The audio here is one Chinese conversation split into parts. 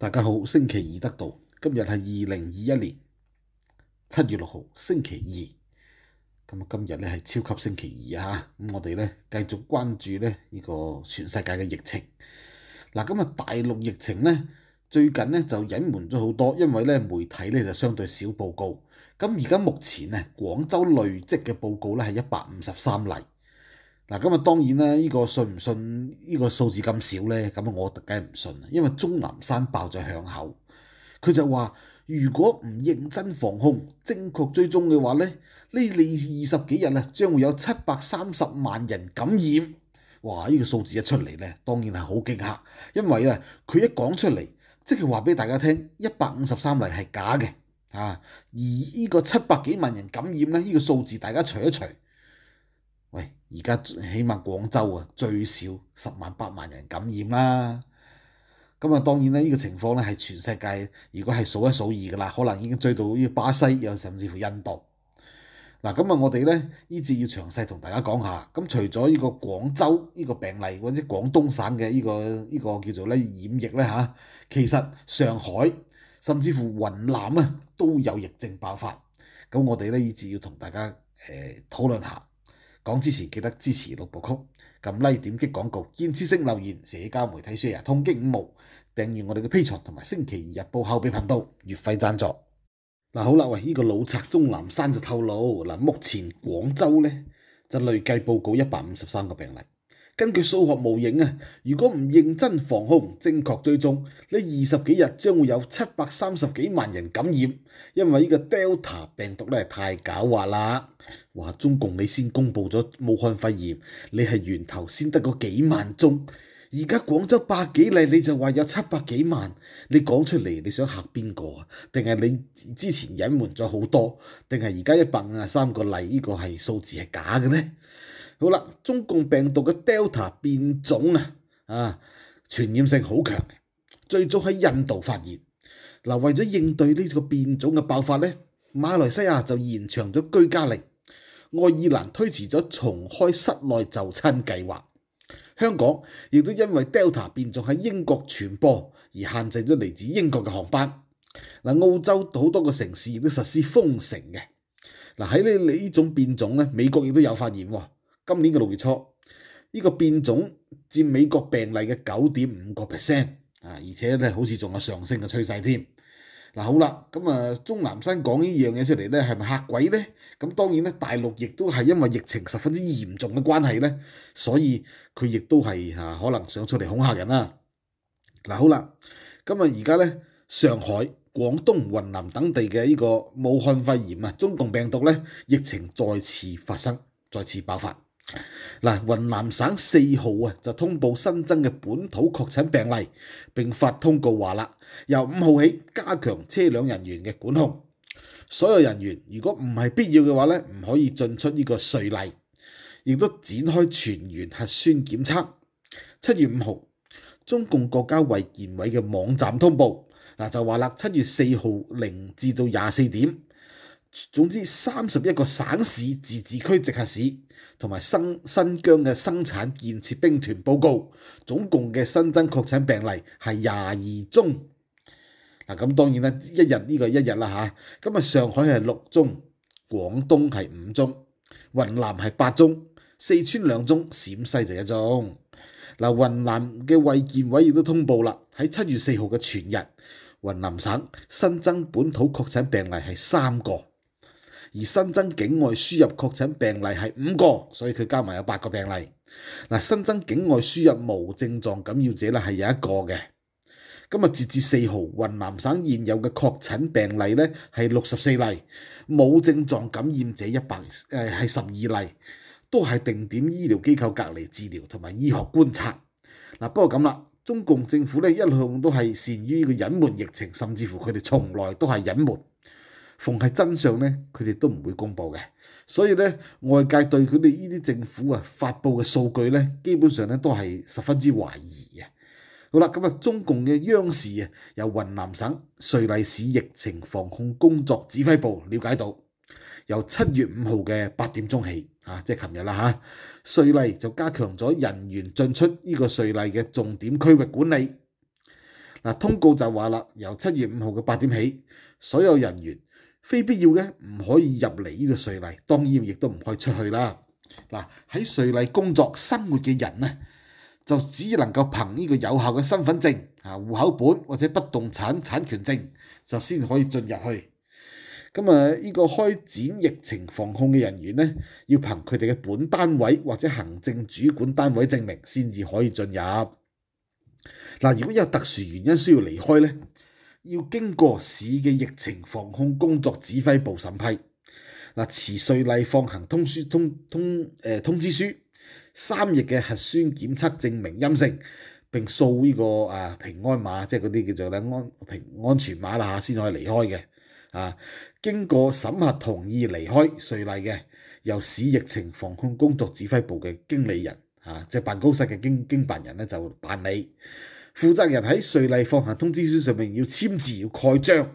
大家好，星期二得到今日系二零二一年七月六号星期二，咁啊，今日咧系超级星期二啊！吓咁，我哋咧继续关注咧呢个全世界嘅疫情嗱。咁啊，大陆疫情咧最近咧就隐瞒咗好多，因为咧媒体咧就相对少报告。咁而家目前咧广州累积嘅报告咧系一百五十三例。嗱，咁啊當然啦，呢個信唔信？呢個數字咁少呢？咁啊我梗係唔信因為鐘南山爆咗響口，佢就話：如果唔認真防控、精確追蹤嘅話呢呢二十幾日啊，將會有七百三十萬人感染。哇！呢個數字一出嚟呢，當然係好驚嚇，因為啊，佢一講出嚟，即係話俾大家聽，一百五十三例係假嘅啊，而呢個七百幾萬人感染咧，呢個數字大家除一除。喂，而家起碼廣州啊最少十萬八萬人感染啦。咁啊，當然咧，呢個情況咧係全世界如果係數一數二噶啦，可能已經追到依巴西，又甚至乎印度。嗱，咁啊，我哋咧呢節要詳細同大家講下。咁除咗呢個廣州呢個病例或者廣東省嘅呢個呢個叫做咧染疫咧嚇，其實上海甚至乎雲南啊都有疫症爆發。咁我哋咧呢節要同大家誒討論下。讲之前記得支持六部曲，like 點擊廣告、建設性留言、社交媒體 r e 通擊五毛，訂閱我哋嘅 P 藏同埋星期二日報后备頻道月費贊助。嗱好啦，喂，呢個老贼钟南山就透露，嗱目前廣州咧就累計報告一百五十三個病例。根據數學模型啊，如果唔認真防控、正確追蹤，呢二十幾日將會有七百三十幾萬人感染。因為呢個 Delta 病毒咧太狡猾啦。話中共你先公布咗武漢肺炎，你係源頭先得嗰幾萬宗，而家廣州百幾例你就話有七百幾萬，你講出嚟你想嚇邊個啊？定係你之前隱瞞咗好多？定係而家一百五十三個例呢個係數字係假嘅呢？好啦，中共病毒嘅 Delta 变種啊，啊傳染性好強嘅。最早喺印度發現嗱，為咗應對呢個變種嘅爆發咧，馬來西亞就延長咗居家令，愛爾蘭推遲咗重開室內就餐計劃，香港亦都因為 Delta 变種喺英國傳播而限制咗嚟自英國嘅航班嗱，澳洲好多個城市亦都實施封城嘅嗱。喺呢呢種變種咧，美國亦都有發現。今年嘅六月初，呢个变种占美国病例嘅九点五个 percent 啊，而且咧好似仲有上升嘅趋势添。嗱好啦，咁啊钟南山讲呢样嘢出嚟咧，系咪吓鬼咧？咁当然咧，大陆亦都系因为疫情十分之严重嘅关系咧，所以佢亦都系吓可能想出嚟恐吓人啦。嗱好啦，咁啊而家咧上海、广东、云南等地嘅呢个武汉肺炎啊中共病毒咧疫情再次发生，再次爆发。嗱，云南省四号啊就通报新增嘅本土确诊病例，并发通告话啦，由五号起加强车辆人员嘅管控，所有人员如果唔系必要嘅话咧，唔可以进出呢个瑞丽，亦都展开全员核酸检测。七月五号，中共国家卫健委嘅网站通报嗱，就话啦，七月四号零至到廿四点。总之，三十一个省市自治区直辖市同埋新新疆嘅生产建设兵团报告，总共嘅新增确诊病例系廿二宗。嗱，咁当然啦，一日呢个一日啦吓，咁啊上海系六宗，广东系五宗，云南系八宗，四川两宗，陕西就一宗。嗱，云南嘅卫健委亦都通报啦，喺七月四号嘅全日，云南省新增本土确诊病例系三个。而新增境外輸入確診病例係五個，所以佢加埋有八個病例。嗱，新增境外輸入無症狀感染者咧係有一個嘅。今日截至四號，雲南省現有嘅確診病例咧係六十四例，冇症狀感染者一百誒係十二例，都係定点醫療機構隔離治療同埋醫學觀察。嗱，不過咁啦，中共政府咧一向都係善於個隱瞞疫情，甚至乎佢哋從來都係隱瞞。逢係真相咧，佢哋都唔會公布嘅，所以咧外界對佢哋呢啲政府啊發佈嘅數據咧，基本上咧都係十分之懷疑嘅。好啦，咁啊中共嘅央視啊，由雲南省瑞麗市疫情防控工作指揮部了解到，由七月五號嘅八點鐘起，啊即係琴日啦嚇，瑞麗就加強咗人員進出呢個瑞麗嘅重點區域管理。嗱通告就話啦，由七月五號嘅八點起，所有人員。非必要嘅唔可以入嚟呢个瑞丽，当然亦都唔可以出去啦。嗱喺瑞丽工作生活嘅人呢，就只能够凭呢个有效嘅身份证、啊户口本或者不动产产权证就先可以进入去。咁啊，呢个开展疫情防控嘅人员呢，要凭佢哋嘅本单位或者行政主管单位证明先至可以进入。嗱，如果有特殊原因需要离开呢？要经过市嘅疫情防控工作指挥部审批，嗱持穗例放行通书通通诶通知书，三日嘅核酸检测证明阴性，并扫呢个啊平安码，即系嗰啲叫做咧安平安全码啦吓，先以离开嘅啊。经过审核同意离开穗例嘅，由市疫情防控工作指挥部嘅经理人啊，即系办公室嘅经经办人咧就办理。負責人喺瑞例放行通知書上面要簽字要蓋章，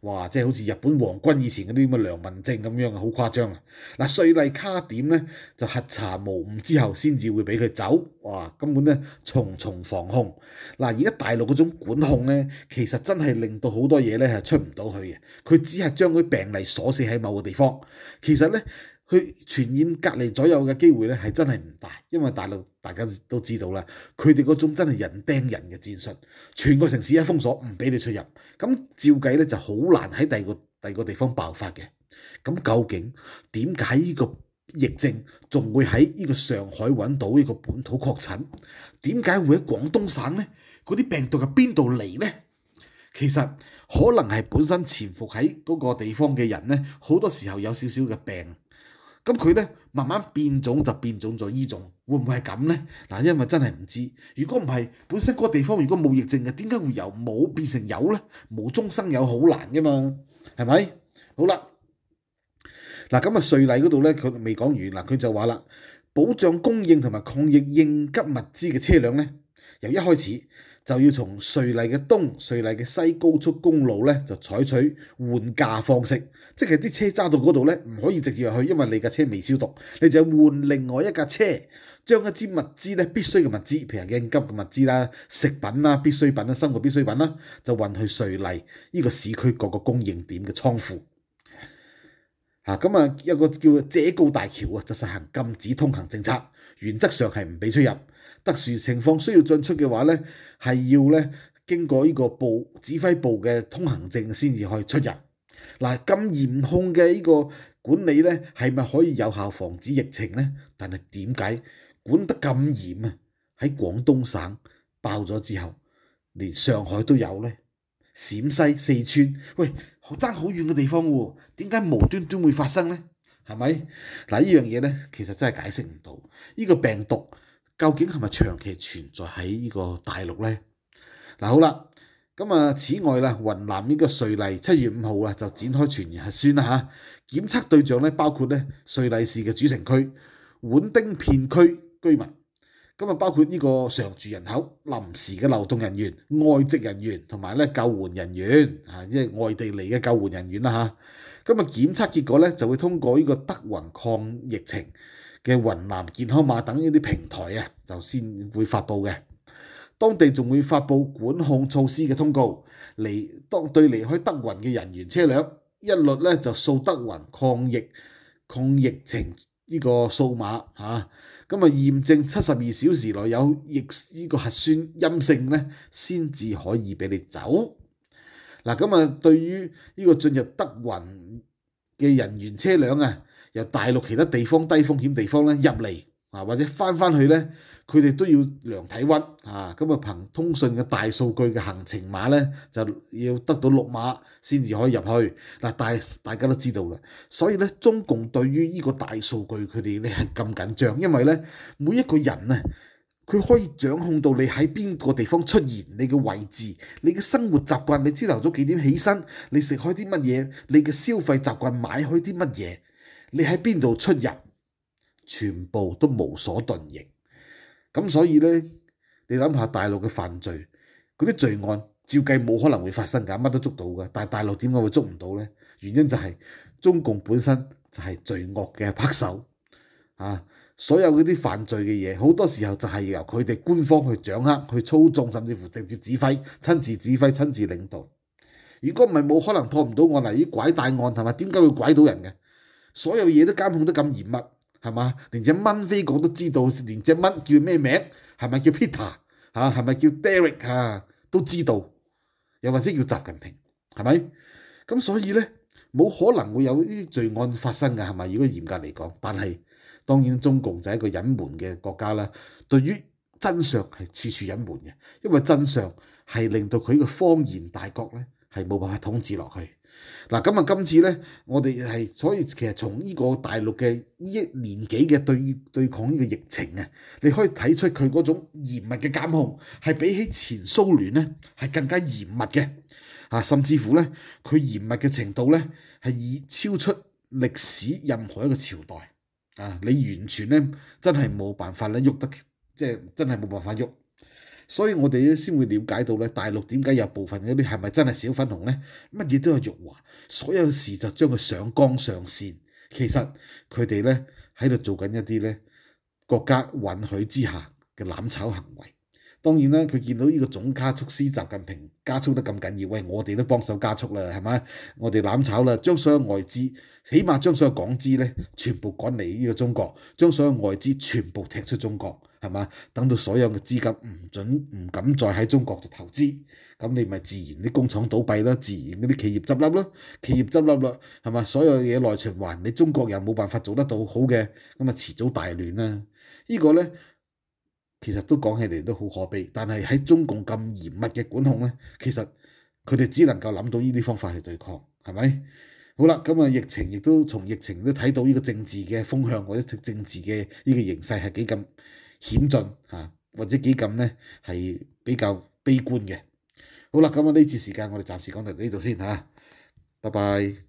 哇！即係好似日本皇軍以前嗰啲咁嘅良民證咁樣啊，好誇張啊！嗱，瑞例卡點咧就核查無誤之後先至會俾佢走，哇！根本咧重重防控。嗱，而家大陸嗰種管控咧，其實真係令到好多嘢咧係出唔到去嘅，佢只係將佢病例鎖死喺某個地方，其實咧。佢傳染隔離左右嘅機會咧係真係唔大，因為大陸大家都知道啦，佢哋嗰種真係人盯人嘅戰術，全個城市一封鎖唔俾你出入，咁照計咧就好難喺第二個第二個地方爆發嘅。咁究竟點解呢個疫症仲會喺呢個上海揾到呢個本土確診？點解會喺廣東省咧？嗰啲病毒係邊度嚟咧？其實可能係本身潛伏喺嗰個地方嘅人咧，好多時候有少少嘅病。咁佢咧慢慢變種就變種咗呢種，會唔會係咁咧？嗱，因為真係唔知。如果唔係本身嗰個地方如果冇疫症嘅，點解會由冇變成有咧？無中生有好難噶嘛，係咪？好啦，嗱咁啊，瑞麗嗰度咧佢未講完，嗱佢就話啦，保障供應同埋抗疫應急物資嘅車輛咧。由一開始就要從瑞麗嘅東、瑞麗嘅西高速公路咧，就採取換駕方式，即係啲車揸到嗰度咧，唔可以直接入去，因為你架車未消毒，你就換另外一架車，將一支物資咧必須嘅物資，譬如应急嘅物資啦、食品啦、必需品啦、生活必需品啦，就運去瑞麗呢個市區各個供應點嘅倉庫。啊，咁啊，一個叫借高大橋啊，就實行禁止通行政策，原則上係唔俾出入。特殊情況需要進出嘅話咧，係要咧經過呢個部指揮部嘅通行證先至可以出入。嗱，咁嚴控嘅呢個管理咧，係咪可以有效防止疫情咧？但係點解管得咁嚴啊？喺廣東省爆咗之後，連上海都有咧，陝西、四川，喂爭好遠嘅地方喎，點解無端端會發生咧？係咪嗱？呢樣嘢咧，其實真係解釋唔到呢個病毒。究竟係咪長期存在喺呢個大陸呢？嗱好啦，咁啊，此外啦，雲南呢個瑞麗七月五號啊就展開全員核酸啦嚇，檢測對象咧包括咧瑞麗市嘅主城區碗丁片區居民，咁啊包括呢個常住人口、臨時嘅流動人員、外籍人員同埋咧救援人員啊，即係外地嚟嘅救援人員啦嚇，咁啊檢測結果咧就會通過呢個德雲抗疫情。嘅雲南健康碼等呢啲平台啊，就先會發布嘅。當地仲會發布管控措施嘅通告，嚟當對離開德雲嘅人員車輛，一律咧就掃德雲抗疫抗疫情呢個數碼嚇，咁啊驗證七十二小時內有疫呢個核酸陰性咧，先至可以俾你走。嗱，咁啊對於呢個進入德雲嘅人員車輛啊。由大陸其他地方低風險地方咧入嚟啊，或者翻翻去咧，佢哋都要量體温啊。咁啊，憑通訊嘅大數據嘅行程碼咧，就要得到綠碼先至可以入去嗱。但係大家都知道啦，所以咧中共對於依個大數據佢哋咧係咁緊張，因為咧每一個人啊，佢可以掌控到你喺邊個地方出現，你嘅位置、你嘅生活習慣，你朝頭早幾點起身，你食開啲乜嘢，你嘅消費習慣買開啲乜嘢。你喺边度出入，全部都无所遁形。咁所以咧，你谂下大陆嘅犯罪，嗰啲罪案照计冇可能会发生噶，乜都捉到噶。但系大陆点解会捉唔到咧？原因就系中共本身就系罪恶嘅拍手啊！所有嗰啲犯罪嘅嘢，好多时候就系由佢哋官方去掌握、去操纵，甚至乎直接指挥、亲自指挥、亲自领导。如果唔系，冇可能破唔到案嚟。啲拐带案系咪？点解会拐到人嘅？所有嘢都監控得咁嚴密，係嘛？連只蚊飛過都知道，連只蚊叫咩名？係咪叫 Peter？嚇，係咪叫 Derek？啊？都知道。又或者叫習近平？係咪？咁所以咧，冇可能會有呢啲罪案發生㗎，係咪？如果嚴格嚟講，但係當然中共就係一個隱瞞嘅國家啦。對於真相係處處隱瞞嘅，因為真相係令到佢個方言大國咧係冇辦法統治落去。嗱，咁啊，今次咧，我哋系所以其实从呢个大陆嘅呢一年几嘅对对抗呢个疫情啊，你可以睇出佢嗰种严密嘅监控系比起前苏联咧系更加严密嘅，啊，甚至乎咧佢严密嘅程度咧系已超出历史任何一个朝代，啊，你完全咧真系冇办法咧喐得，即系真系冇办法喐。所以我哋先會了解到咧，大陸點解有部分嗰啲係咪真係少粉紅咧？乜嘢都有辱華，所有事就將佢上江上線。其實佢哋咧喺度做緊一啲咧國家允許之下嘅攬炒行為。當然啦，佢見到呢個總卡速師習近平加速得咁緊要，喂，我哋都幫手加速啦，係咪？我哋攬炒啦，將所有外資，起碼將所有港資咧，全部趕嚟呢個中國，將所有外資全部踢出中國。係嘛？等到所有嘅資金唔准唔敢再喺中國度投資，咁你咪自然啲工廠倒閉啦，自然嗰啲企業執笠啦，企業執笠啦，係嘛？所有嘢內循環，你中國又冇辦法做得到好嘅，咁啊遲早大亂啦。呢個咧其實都講起嚟都好可悲，但係喺中共咁嚴密嘅管控咧，其實佢哋只能夠諗到呢啲方法嚟對抗，係咪？好啦，咁啊疫情亦都從疫情都睇到呢個政治嘅風向或者政治嘅呢個形勢係幾咁。險峻嚇，或者幾咁咧，係比較悲觀嘅。好啦，咁啊呢次時間我哋暫時講到呢度先嚇，拜拜。